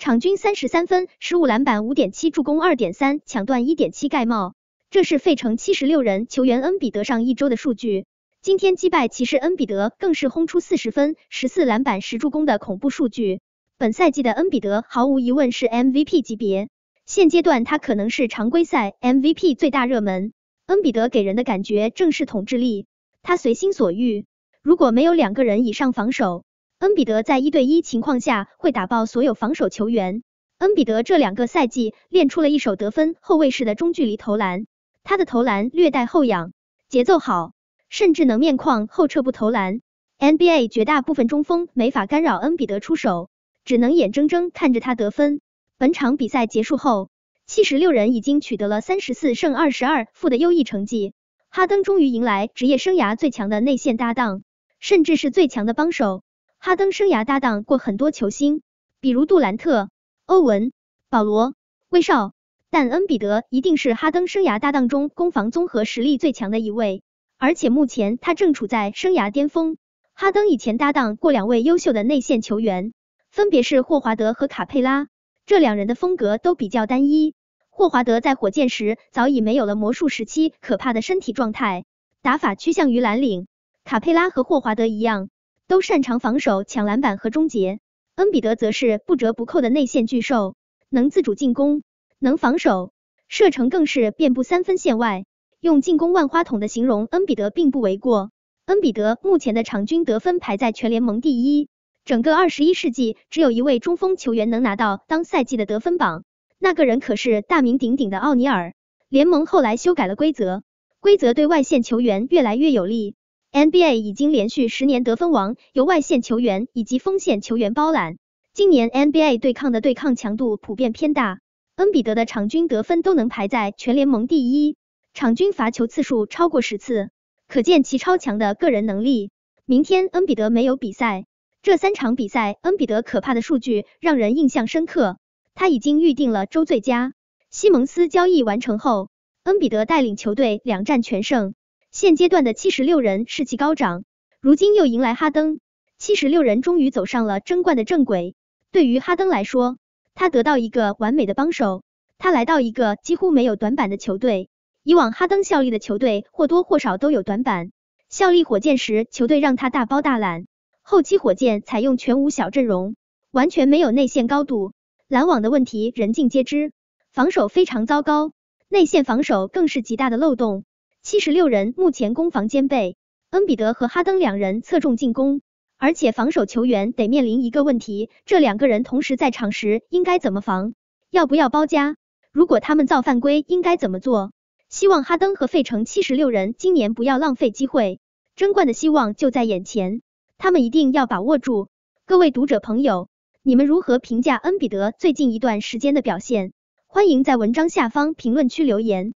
场均三十三分，十五篮板，五点七助攻，二点三抢断，一点七盖帽。这是费城七十六人球员恩比德上一周的数据。今天击败骑士，恩比德更是轰出四十分，十四篮板，十助攻的恐怖数据。本赛季的恩比德毫无疑问是 MVP 级别，现阶段他可能是常规赛 MVP 最大热门。恩比德给人的感觉正是统治力，他随心所欲，如果没有两个人以上防守。恩比德在一对一情况下会打爆所有防守球员。恩比德这两个赛季练出了一手得分后卫式的中距离投篮，他的投篮略带后仰，节奏好，甚至能面框后撤步投篮。NBA 绝大部分中锋没法干扰恩比德出手，只能眼睁睁看着他得分。本场比赛结束后，七十六人已经取得了三十四胜二十二负的优异成绩。哈登终于迎来职业生涯最强的内线搭档，甚至是最强的帮手。哈登生涯搭档过很多球星，比如杜兰特、欧文、保罗、威少，但恩比德一定是哈登生涯搭档中攻防综合实力最强的一位，而且目前他正处在生涯巅峰。哈登以前搭档过两位优秀的内线球员，分别是霍华德和卡佩拉，这两人的风格都比较单一。霍华德在火箭时早已没有了魔术时期可怕的身体状态，打法趋向于蓝领。卡佩拉和霍华德一样。都擅长防守、抢篮板和终结，恩比德则是不折不扣的内线巨兽，能自主进攻，能防守，射程更是遍布三分线外。用进攻万花筒的形容恩比德并不为过。恩比德目前的场均得分排在全联盟第一，整个二十一世纪只有一位中锋球员能拿到当赛季的得分榜，那个人可是大名鼎鼎的奥尼尔。联盟后来修改了规则，规则对外线球员越来越有利。NBA 已经连续十年得分王由外线球员以及锋线球员包揽。今年 NBA 对抗的对抗强度普遍偏大，恩比德的场均得分都能排在全联盟第一，场均罚球次数超过十次，可见其超强的个人能力。明天恩比德没有比赛，这三场比赛恩比德可怕的数据让人印象深刻。他已经预定了周最佳。西蒙斯交易完成后，恩比德带领球队两战全胜。现阶段的七十六人士气高涨，如今又迎来哈登，七十六人终于走上了争冠的正轨。对于哈登来说，他得到一个完美的帮手，他来到一个几乎没有短板的球队。以往哈登效力的球队或多或少都有短板，效力火箭时球队让他大包大揽，后期火箭采用全无小阵容，完全没有内线高度，篮网的问题人尽皆知，防守非常糟糕，内线防守更是极大的漏洞。七十六人目前攻防兼备，恩比德和哈登两人侧重进攻，而且防守球员得面临一个问题：这两个人同时在场时应该怎么防？要不要包夹？如果他们造犯规，应该怎么做？希望哈登和费城七十六人今年不要浪费机会，争冠的希望就在眼前，他们一定要把握住。各位读者朋友，你们如何评价恩比德最近一段时间的表现？欢迎在文章下方评论区留言。